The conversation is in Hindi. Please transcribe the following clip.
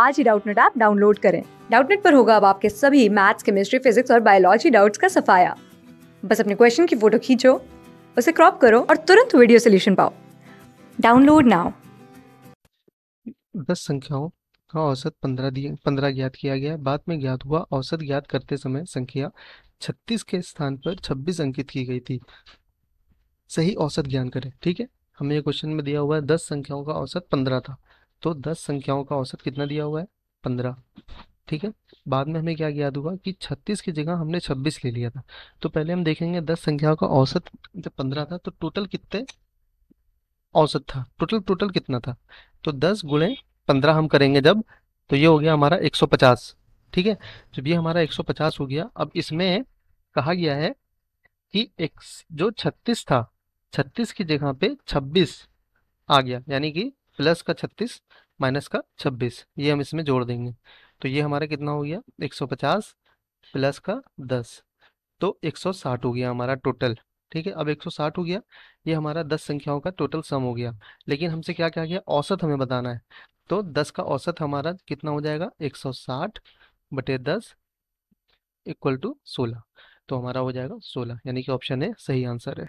आज ही डाउटनेट ऐप डाउनलोड करें डाउटनेट पर होगा अब आपके सभी मैथ्स केमिस्ट्री फिजिक्स और बायोलॉजी डाउट्स का सफाया बस अपने क्वेश्चन की फोटो खींचो उसे क्रॉप करो और तुरंत वीडियो सोल्यूशन पाओ डाउनलोड नाउ दस संख्याओं का औसत पंद्रह दिए पंद्रह ज्ञात किया गया बाद में ज्ञात हुआ औसत ज्ञात करते समय संख्या छत्तीस के स्थान पर छब्बीस अंकित की गई थी सही औसत ज्ञान करें ठीक है हमें ये क्वेश्चन में दिया हुआ है दस संख्याओं का औसत पंद्रह था तो दस संख्याओं का औसत कितना दिया हुआ है पंद्रह ठीक है बाद में हमें क्या याद हुआ कि छत्तीस की जगह हमने छब्बीस ले लिया था तो पहले हम देखेंगे दस संख्याओं का औसत जब पंद्रह था तो टोटल कितने औसत था टोटल टोटल कितना था तो दस गुणे पंद्रह हम करेंगे जब तो ये हो गया हमारा एक सौ पचास ठीक है जब ये हमारा एक सौ पचास हो गया अब इसमें कहा गया है कि एक जो छत्तीस था छत्तीस की जगह पे छब्बीस आ गया यानी कि प्लस का छत्तीस माइनस का छब्बीस ये हम इसमें जोड़ देंगे तो ये हमारा कितना हो गया एक सौ पचास प्लस का दस तो एक सौ साठ हो गया हमारा टोटल ठीक है अब 160 हो गया ये हमारा 10 संख्याओं का टोटल सम हो गया लेकिन हमसे क्या क्या गया औसत हमें बताना है तो 10 का औसत हमारा कितना हो जाएगा 160 बटे दस इक्वल टू सोलह तो हमारा हो जाएगा 16 यानी कि ऑप्शन ए सही आंसर है